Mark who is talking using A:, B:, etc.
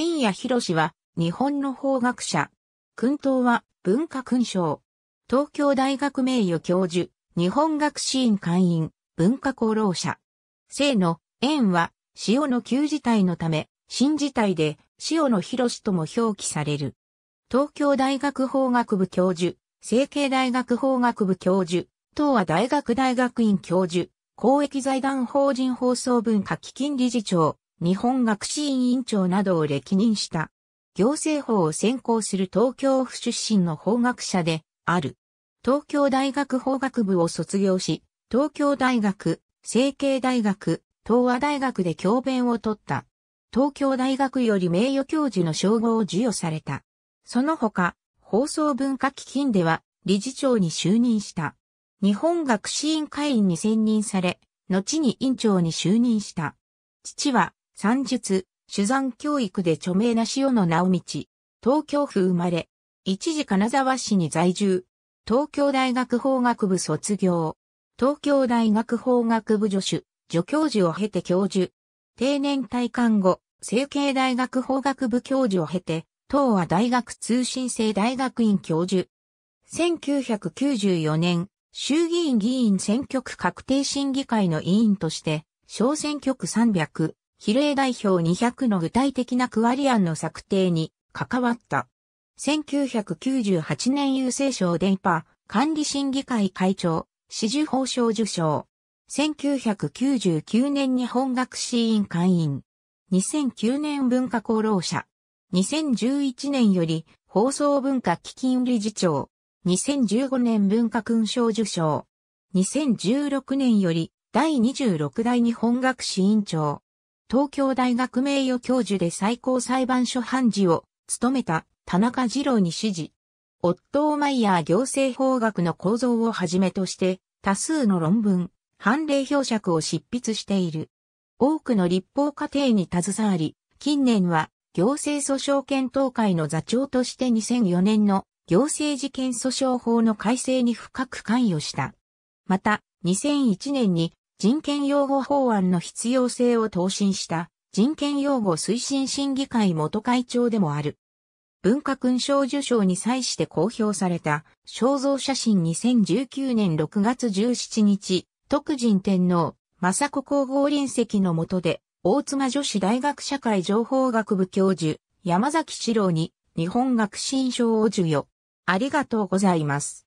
A: 円谷博は日本の法学者。訓東は文化勲章。東京大学名誉教授、日本学士院会員、文化功労者。生の円は潮の旧字体のため、新字体で潮の博とも表記される。東京大学法学部教授、成蹊大学法学部教授、東亜大学大学院教授、公益財団法人放送文化基金理事長、日本学士院院長などを歴任した。行政法を専攻する東京府出身の法学者である。東京大学法学部を卒業し、東京大学、成形大学、東和大学で教鞭を取った。東京大学より名誉教授の称号を授与された。その他、放送文化基金では理事長に就任した。日本学士院会員に選任され、後に院長に就任した。父は算術、手算教育で著名な塩野直道、東京府生まれ、一時金沢市に在住、東京大学法学部卒業、東京大学法学部助手、助教授を経て教授、定年退官後、成形大学法学部教授を経て、東亜大学通信制大学院教授。1994年、衆議院議員選挙区確定審議会の委員として、小選挙区300、比例代表200の具体的な区割ア案の策定に関わった。1998年郵政省電波管理審議会会長、支持法省受賞。1999年日本学士院会員。2009年文化功労者。2011年より放送文化基金理事長。2015年文化勲章受賞。2016年より第26代日本学士院長。東京大学名誉教授で最高裁判所判事を務めた田中二郎に指示。オットーマイヤー行政法学の構造をはじめとして多数の論文、判例表釈を執筆している。多くの立法過程に携わり、近年は行政訴訟検討会の座長として2004年の行政事件訴訟法の改正に深く関与した。また、2001年に人権擁護法案の必要性を答申した人権擁護推進審議会元会長でもある。文化勲章受章に際して公表された肖像写真2019年6月17日、徳人天皇、雅子皇后臨席の下で、大妻女子大学社会情報学部教授、山崎史郎に日本学新賞を授与。ありがとうございます。